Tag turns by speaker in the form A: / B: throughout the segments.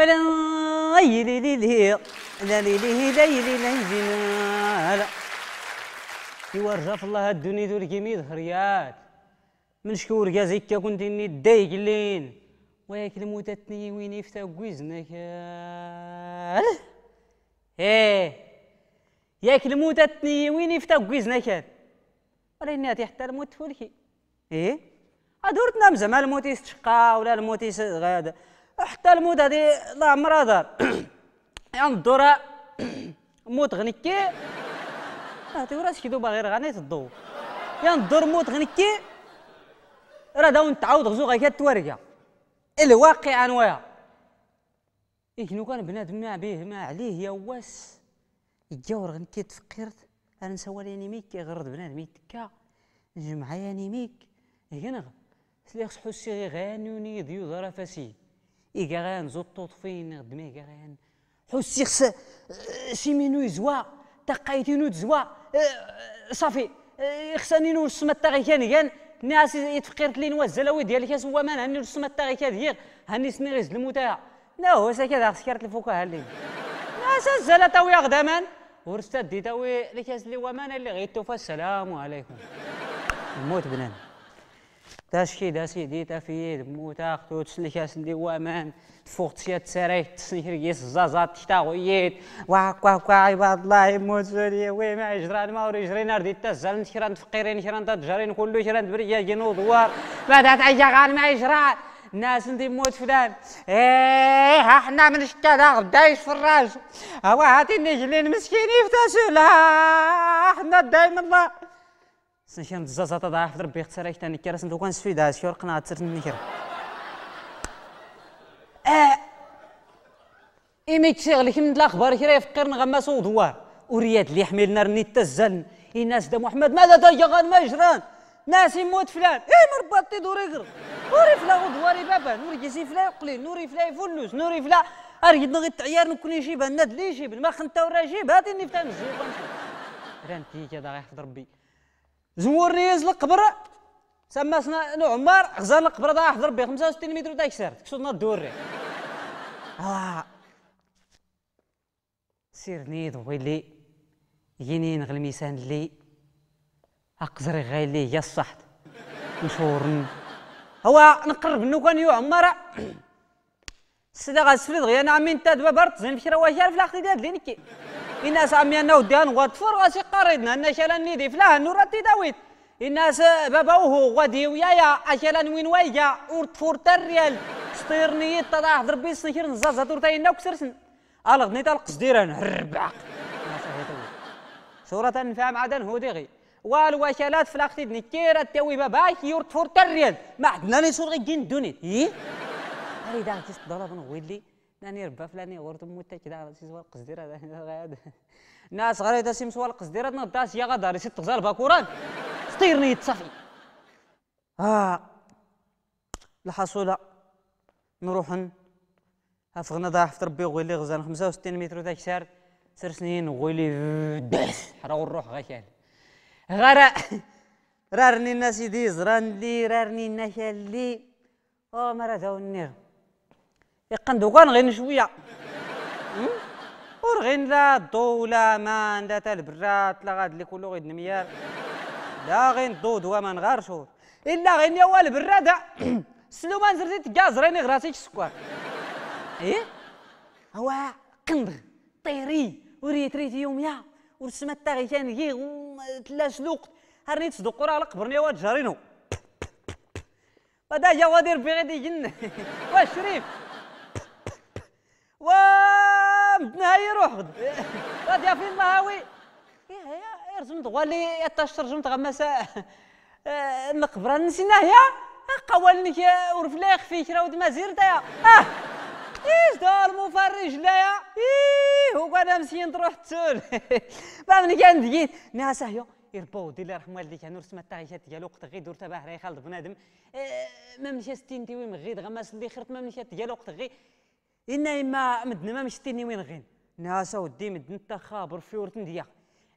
A: ايوا رجا في الله هاد الدنيا ذو الكيمي ذخريات من شكو رجا زيكا كنت اني دايك اللين وياك الموتاتني وين يفتا كويزنك ايه ياك الموتاتني وين يفتا كويزنك ولا ناتي حتى الموت فولكي ايه ادورتنا مزعما الموت يستشقى ولا الموت غاد حتى الموت هذه لا عمرها دار يعني الدورة موت غنكي هاتي آه، وراس كيدو غير غنيت الضو يعني الدور موت غنكي راه داون تعاود غزو غير التوارقة الواقع انوايا إيه نو كان بنادم ما بيه ما عليه يا واس يجاور غنكي تفكرت انا نسوال انيميك يغرد بنادم يتكا نجمع انيميك هنا سليخ حسي غانوني ديو ظرفاسي إيكاغان زو الطوطفين غدمي إيكاغان حسيخس سيمينو يزوا تقايتينو تزوا أه، صافي أه، خساني نو السما تاغي كان كان ناس يتفقيرت لي نواز زلاوي ديالي كاس هو مان هاني السما تاغي كان ديال هاني سني غيز الموتاع لا هو ساكا داك سكرت الفكاهه اللي ناس زلا تاوي غدامان ورستاد دي تاوي لكاس اللي هو مان اللي غيتوفى السلام عليكم الموت بنان دا سيدي تا تافيد موتا خطو تسنكا سندي وامان فوق تسيا تساريك تسنكر جيس زازات تشتاغويت واك واك عباد الله يموت سوريا وي ما ما وري جرين اردي تزال نشران فقيرين نشران تجارين كلو شران بريا جنود وار بعدا تعيا غان ما يجران ناس انت موت فلان ايه احنا من الشكالة غدايش في الراج هوا هاتي نجلين مسكين يفتسل احنا دايما الله سنشان الزازاطة ضعاف ربي اختار ايش تاني كرا سنتو كان سفيد هاز قناة قناعة سرت نكر اه إيمي تشغلك من الأخبار كرا يفكر نغمس ودوار ورياد اللي يحملنا رني تزن الناس دا محمد ماذا تجغان ما يجران ناس يموت فلان ايه مربطي دوري قر نوري فلا ودواري بابا نوري جيسي فلا يقليل نوري فلا يفلوس نوري فلا اريد نغي تعيار نكون يجيبها ناد لي يجيب ما خنتا وراه يجيب هاتي نفتان الجيب رانتي كذا غير ربي زورني يز القبر سما نو عمر غزال القبر ضاع حضر به 65 متر وداك سارت تكسرنا الدوري اه سيرني ويلي ينين غلميسان لي اقزري غيلي يا الصحت نشورن هو نقرب نو كان يو عمر غا غاسفلد غيانا عمي انت دابا زين زين فكره في فلاح تيدا دينكي الناس عمي انا ودان غاتفور غاسي قريدنا انا شالا نيدي فلاه نور داويت الناس بابا وهو غادي ويايا اشالا وين وايا ورتفور الريال سطيرني تضاح بي سنكر نزازا تورتاينا وكسرسن الغنيت القصديره نهربعق صورة فهم عدن هو دغي والوشالات في الاختي دني كيرا تاوي باباك يورتفور الريال ما عندنا لي غي جين دونيت إيه هاي دا تيس ضرب نغويلي ناني ربا فلاني غورت موتا كدا سي سيسوال قزدير هذا ناس غير هذا سيمسوال قزدير هذا نضاس يا غدار سي تغزال باكوران سطيرني تصافي اه الحصولة نروحن افغنا في ربي غويلي غزان 65 متر وداك سار سر سنين غويلي داس حرا نروح غيال غرا رارني الناس يديز راني لي رارني الناس اللي او مرا ذا النير يقندوغان غير شويه ورغين لا الضو لا مان لا تا البرات لا غاد اللي كلو غيد نميار لا غين الضو دوا ما نغارشو الا غين يا وال براد سلومان زرتي تكاز راني غراتي سكوار ايه هو قندغ طيري وريت ريت يوميا ورسمت تاغي كان غي تلاش سلوق هرني تصدق راه قبرني واد جارينو هذا جا وادير بغيتي جن واش شريف هي روح غد غادي فين مهاوي إيه، إيه، إيه، يا رزمت غالي تاش ترجمت غمسا المقبره نسينا هي قوالني قوالنك ورفلاخ فيك راه ما زير يا اه ايش دار مفرج لا يا ايه هو انا مسين تروح تسول من كان دقيت ناس هيو يربو دي الله يرحمه اللي كانوا رسمت التعيشات ديالو وقت غير دور تباه راه يخالط بنادم ما مشى ستين تيوي غير غماس اللي خرت ما مشى ديالو وقت غير إنا إما مدن ما مشتيني وين غين ناسا ودي مدن تخابر في ورتن ديا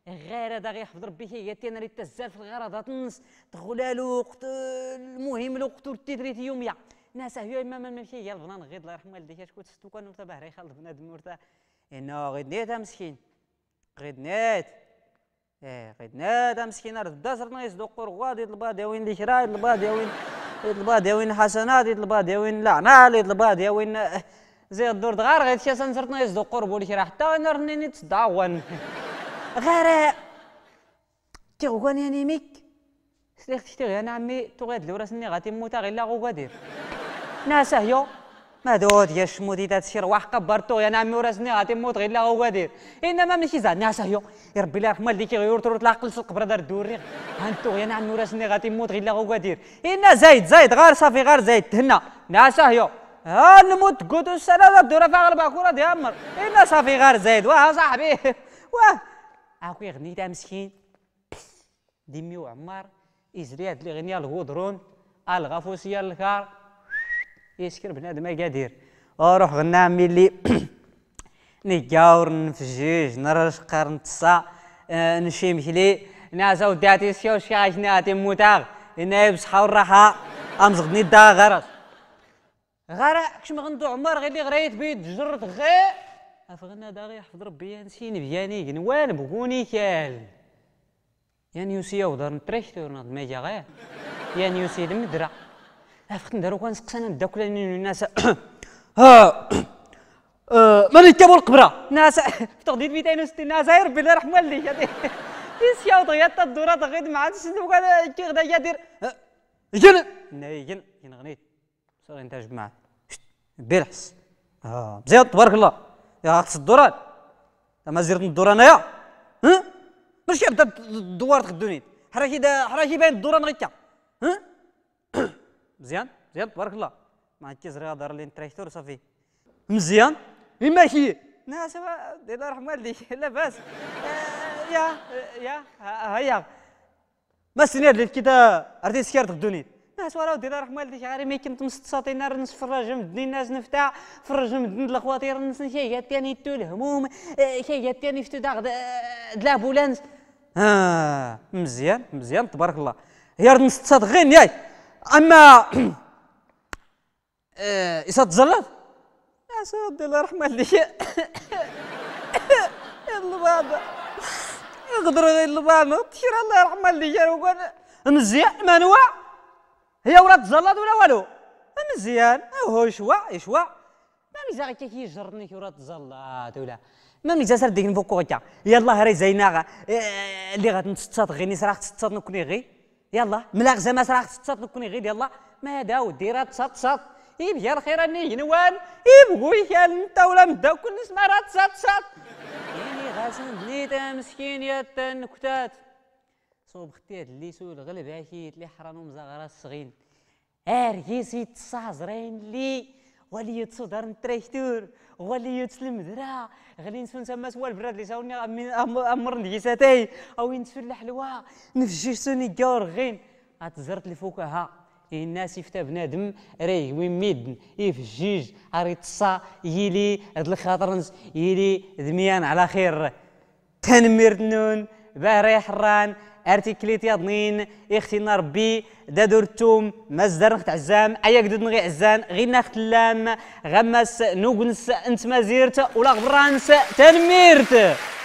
A: غير هذا غيحفظ ربي هي تينا اللي تزال في الغرضات نص تغلالو وقت المهم الوقت تدريت يوميا ناسا هي إما ما مشي هي البنان غير الله يرحمه لديك شكون تستو كان ورتا باهر يخلط بنادم ورتا إنا غير نيت مسكين غير نيت إيه غير نيت مسكين راه الدازر نايس دوق رغواد يطلبها داوين لي شراي يطلبها داوين يطلبها داوين حسنات يطلبها داوين الأعمال يطلبها داوين زي الدور دغار غير شي نايز دو قرب ولي راه حتى انا رني نتداون غير تيغوان يعني ميك سليخ تشتي انا عمي تغاد لو راسني غادي موتا غير لا غادير ناس هيو ما دود يا شمودي شي رواح كبرتو يا نعمي وراسني غادي موت غير لا غادير انما ماشي زاد ناس هيو يا ربي لا رحمه اللي كيغيور تروح تلاقل في القبره دار الدوري هانتو يا نعمي وراسني غادي موت غير لا غادير إنا زايد زايد غار صافي غار زايد تهنا ناس هيو نموت قوت السنة دورة في غلبة كورة أمر إنا صافي غير زايد واه صاحبي واه أكوي غنيت مسكين ديمي وعمار يزري هاد غنيا الغودرون الغفوسية الكار يسكر بنادم أكادير أروح غنا ملي نجاور نفجيج نرشقر نتصا آه، نشيم حلي نازا وداتي سيو شاش ناتي موتاغ إنا يبصحو الراحة أمزغني الداغرس غرق كش غندو عمر غير اللي غريت بيد جرت غير افغنا داغي يحفظ ربي نسين يعني بياني جنوان يعني بغوني كال يعني يوسي دار نتريشتور نض ما غير يعني يوسي المدرع افخت ندارو كان سقسانا الداكولا يعني الناس ها أه، مالي تابو القبره ناس في بيتين 260 ناس يا ربي الله يرحم والديك تنسيا وضغيا تا الدورة دغيد معاك تسند وكان كي غدا يدير جن ناي جن غنيت صافي انت دير بيرحس اه مزيان تبارك الله يا خاص الدوران ما زرت الدوران انايا ها ماشي بدا الدوار تخدوني حراكي دا حراكي باين الدوران غيتا ها مزيان مزيان تبارك الله ما عندك زري هضر لي تراكتور صافي مزيان اما إيه، كي ناس الله يرحم والديك لاباس يا يا هيا ما سنيت لي كي تا سكير تخدوني ناس وراه دير رحمه شي غاري ما كنت مستصاطين رنس في الرجم دني الناس نفتاع في الرجم دن الخواطير نس جات ثاني تو الهموم آه، شيات ثاني فتو داغ بولانس اه مزيان مزيان تبارك الله هي رنس تصاد غين ياي اما آه إسات زلط ناس ودي الله رحمه والدي يلا بابا يقدروا غير البانو تشير الله يرحمه اللي جا مزيان ما هي ولا تزلط ولا والو مزيان هو يشوى يشوى ما ميزا غير كي يجرني ولا تزلط ولا ما ميزا سير ديك نفوكو غير يلا هري زينا إيه، اللي غتنتسطات غيني راه تسطات نكوني غي يلا ملاغ زعما راه تسطات نكوني غي يلا ما هذا ودي راه اي بيا الخير راني جنوان بغوي كان انت ولا مدا كل نسمع راه تسطات يعني غازن بنيت مسكين يا تنكتات صوب ختي اللي سول غلب هاكيت اللي حرانو مزغرا الصغين اركيسي تصازرين لي ولي يتصدر نتريكتور ولي يتسلم درا غلي نسون سما سوال براد لي ساوني امر نجيساتي او ينسون الحلوى نفجي سوني كور غين اتزرت الفكهه الناس يفتا بنادم راي وين ميدن يفجيج تصا يلي هاد الخاطر يلي دميان على خير تنمير نون باه رايح الران ارتيكليتي يا اختي اختينا ربي دادور التوم مازدر نخت عزام ايا قدد نغي عزان غي نخت اللام غمس نوغنس انت مازيرت ولا غبرانس تنميرت